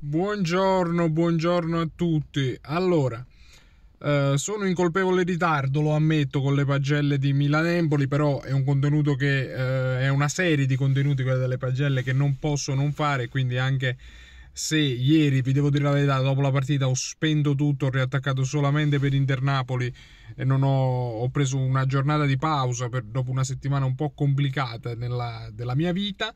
Buongiorno, buongiorno a tutti. Allora, eh, sono in colpevole ritardo, lo ammetto, con le pagelle di Milan-Empoli, però è un contenuto che eh, è una serie di contenuti, quella delle pagelle, che non posso non fare, quindi anche se ieri, vi devo dire la verità, dopo la partita ho spento tutto, ho riattaccato solamente per Inter-Napoli e non ho, ho preso una giornata di pausa per, dopo una settimana un po' complicata nella, della mia vita,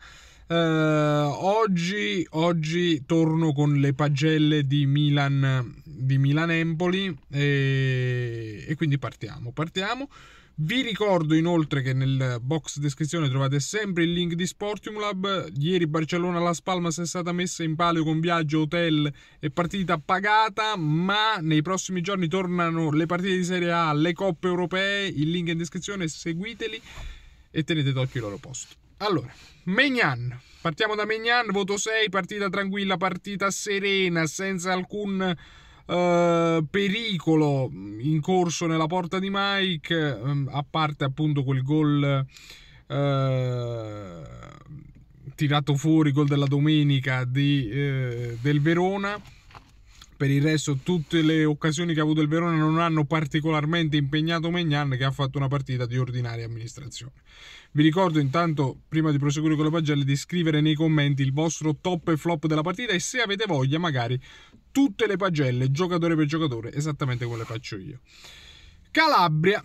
eh, oggi, oggi, torno con le pagelle di Milan, di Milan Empoli e, e quindi partiamo. Partiamo. Vi ricordo inoltre che nel box descrizione trovate sempre il link di Sportium Lab. Ieri Barcellona Las Palmas è stata messa in palio con viaggio, hotel e partita pagata, ma nei prossimi giorni tornano le partite di Serie A, le coppe europee, il link è in descrizione, seguiteli e tenete d'occhio il loro posto. Allora, Mignan. Partiamo da Mignan, voto 6, partita tranquilla, partita serena, senza alcun eh, pericolo in corso nella porta di Mike, ehm, a parte appunto quel gol eh, tirato fuori, gol della domenica di, eh, del Verona per il resto tutte le occasioni che ha avuto il Verona non hanno particolarmente impegnato Megnan che ha fatto una partita di ordinaria amministrazione. Vi ricordo intanto, prima di proseguire con le pagelle, di scrivere nei commenti il vostro top e flop della partita e se avete voglia magari tutte le pagelle, giocatore per giocatore, esattamente come le faccio io. Calabria,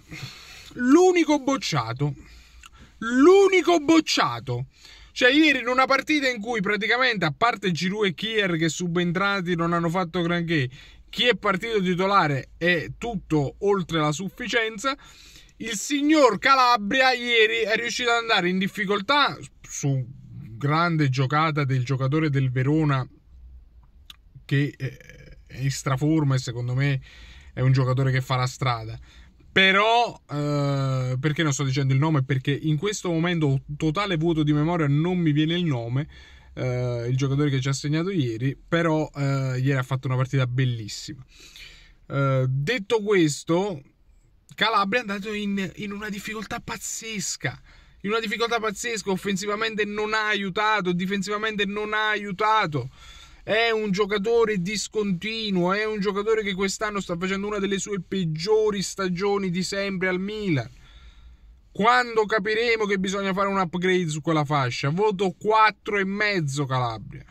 l'unico bocciato, l'unico bocciato cioè, ieri in una partita in cui praticamente, a parte Giroud e Kier che subentrati non hanno fatto granché, chi è partito titolare è tutto oltre la sufficienza. Il signor Calabria ieri è riuscito ad andare in difficoltà su grande giocata del giocatore del Verona che eh, è in straforma e secondo me è un giocatore che fa la strada. Però, eh, perché non sto dicendo il nome? Perché in questo momento, totale vuoto di memoria, non mi viene il nome. Eh, il giocatore che ci ha segnato ieri, però eh, ieri ha fatto una partita bellissima. Eh, detto questo, Calabria è andato in, in una difficoltà pazzesca in una difficoltà pazzesca. Offensivamente non ha aiutato, difensivamente non ha aiutato è un giocatore discontinuo, è un giocatore che quest'anno sta facendo una delle sue peggiori stagioni di sempre al Milan. Quando capiremo che bisogna fare un upgrade su quella fascia? Voto e mezzo Calabria.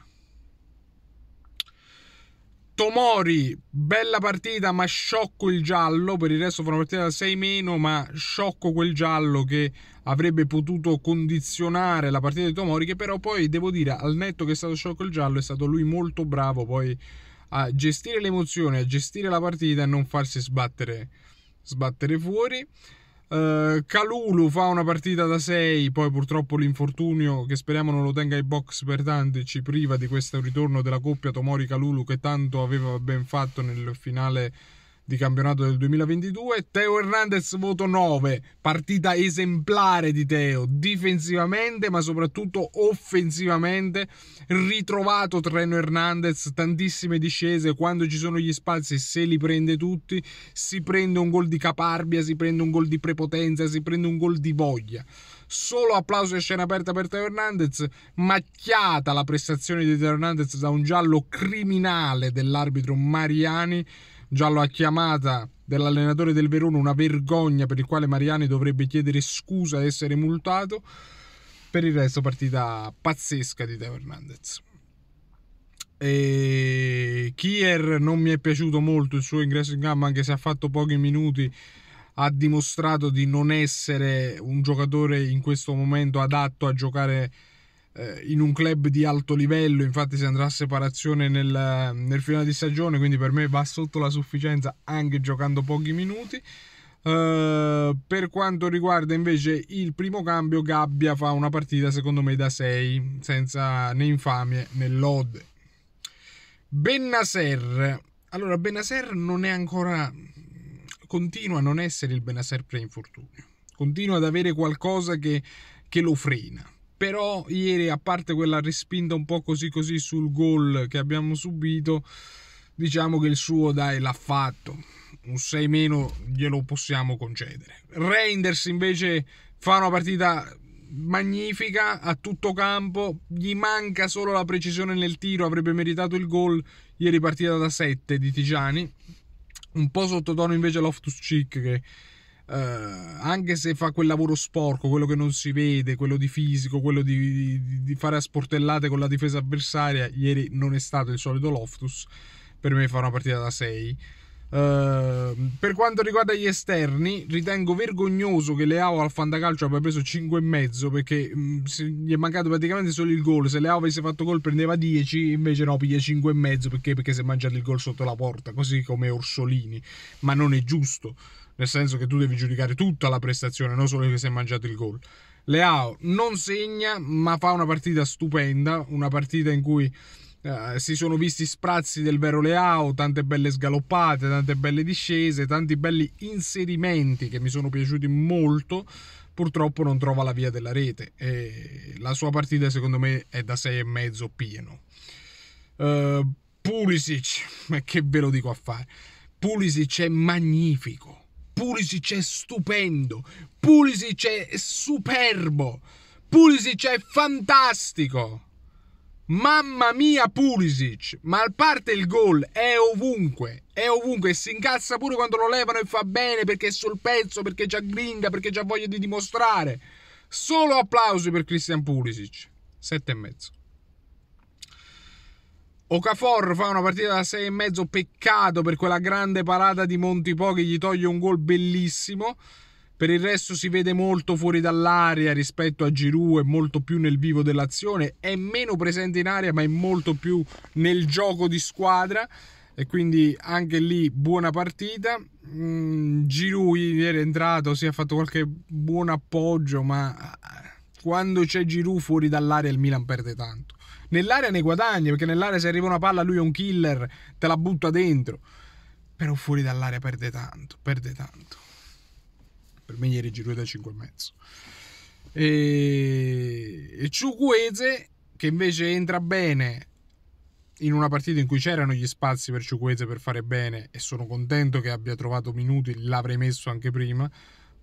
Tomori, bella partita, ma sciocco il giallo. Per il resto fa una partita da 6 meno, ma sciocco quel giallo che avrebbe potuto condizionare la partita di Tomori. Che però poi devo dire, al netto che è stato sciocco il giallo, è stato lui molto bravo poi a gestire le emozioni, a gestire la partita e non farsi sbattere, sbattere fuori. Calulu eh, fa una partita da 6, poi purtroppo l'infortunio che speriamo non lo tenga ai box per tanti ci priva di questo ritorno della coppia Tomori Calulu che tanto aveva ben fatto nel finale di campionato del 2022. Teo Hernandez voto 9, partita esemplare di Teo, difensivamente ma soprattutto offensivamente. Ritrovato Treno Hernandez, tantissime discese, quando ci sono gli spazi se li prende tutti, si prende un gol di caparbia, si prende un gol di prepotenza, si prende un gol di voglia solo applauso e scena aperta per Teo Hernandez, macchiata la prestazione di Teo Hernandez da un giallo criminale dell'arbitro Mariani giallo a chiamata dell'allenatore del Verona, una vergogna per il quale Mariani dovrebbe chiedere scusa e essere multato. Per il resto partita pazzesca di Teo Hernandez. E Kier non mi è piaciuto molto il suo ingresso in gamba, anche se ha fatto pochi minuti, ha dimostrato di non essere un giocatore in questo momento adatto a giocare eh, in un club di alto livello, infatti se andrà a separazione nel, nel, finale di stagione, quindi per me va sotto la sufficienza anche giocando pochi minuti. Uh, per quanto riguarda invece il primo cambio, Gabbia fa una partita secondo me da 6, senza né infamie né lode. Bennaser. Allora, Bennaser non è ancora... continua a non essere il Bennaser pre-infortunio. Continua ad avere qualcosa che, che lo frena però ieri a parte quella respinta un po' così così sul gol che abbiamo subito diciamo che il suo dai l'ha fatto un 6 meno glielo possiamo concedere Reinders invece fa una partita magnifica a tutto campo gli manca solo la precisione nel tiro avrebbe meritato il gol ieri partita da 7 di Tigiani un po' sottotono invece Loftus Cheek che eh, anche se fa quel lavoro sporco, quello che non si vede, quello di fisico, quello di, di, di, fare a sportellate con la difesa avversaria, ieri non è stato il solito Loftus. Per me fa una partita da 6. Ehm, per quanto riguarda gli esterni, ritengo vergognoso che Leao al fantacalcio abbia preso 5,5 perché mh, mm, gli è mancato praticamente solo il gol. Se Leao avesse fatto gol prendeva 10, invece no, piglia 5,5 perché? perché si è mangiato il gol sotto la porta, così come Orsolini, ma non è giusto, nel senso che tu devi giudicare tutta la prestazione, non solo che si è mangiato il gol. Leao non segna, ma fa una partita stupenda, una partita in cui eh, si sono visti sprazzi del vero Leao, tante belle sgaloppate, tante belle discese, tanti belli inserimenti che mi sono piaciuti molto. Purtroppo non trova la via della rete e la sua partita secondo me è da e mezzo pieno. Uh, Pulisic, ma che ve lo dico a fare? Pulisic è magnifico. Pulisic è stupendo, Pulisic è superbo, Pulisic è fantastico. Mamma mia Pulisic, ma a parte il gol è ovunque, è ovunque e si incazza pure quando lo levano e fa bene perché è sul pezzo, perché c'ha gringa, perché c'ha voglia di dimostrare. Solo applausi per Christian Pulisic, sette e mezzo. Okafor fa una partita da sei e mezzo, peccato per quella grande parata di Montipo che gli toglie un gol bellissimo. Per il resto si vede molto fuori dall'area rispetto a Giroud, è molto più nel vivo dell'azione, è meno presente in area ma è molto più nel gioco di squadra e quindi anche lì buona partita. Mm, Giroud ieri è entrato, si è fatto qualche buon appoggio ma eh, quando c'è Giroud fuori dall'area il Milan perde tanto. Nell'area ne guadagna perché nell'area se arriva una palla lui è un killer, te la butta dentro, però fuori dall'area perde tanto, perde tanto per me ieri Giroud è da 5,5 e, e Ciucuese che invece entra bene in una partita in cui c'erano gli spazi per Ciucuese per fare bene e sono contento che abbia trovato minuti, l'avrei messo anche prima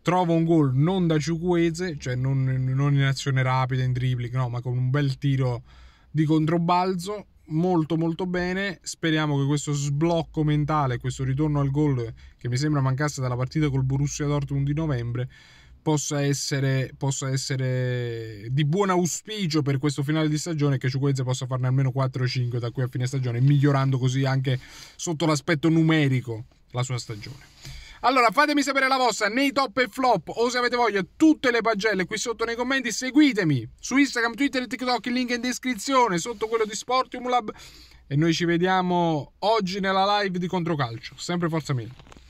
trova un gol non da Ciucuese, cioè non, non, in azione rapida, in dribbling, no, ma con un bel tiro di controbalzo molto molto bene speriamo che questo sblocco mentale questo ritorno al gol che mi sembra mancasse dalla partita col Borussia Dortmund di novembre possa essere, possa essere di buon auspicio per questo finale di stagione che Ciuquezza possa farne almeno 4 o 5 da qui a fine stagione migliorando così anche sotto l'aspetto numerico la sua stagione allora fatemi sapere la vostra nei top e flop o se avete voglia tutte le pagelle qui sotto nei commenti. Seguitemi su Instagram, Twitter e TikTok. Il link è in descrizione sotto quello di Sportium Lab. E noi ci vediamo oggi nella live di Controcalcio. Sempre Forza Milan.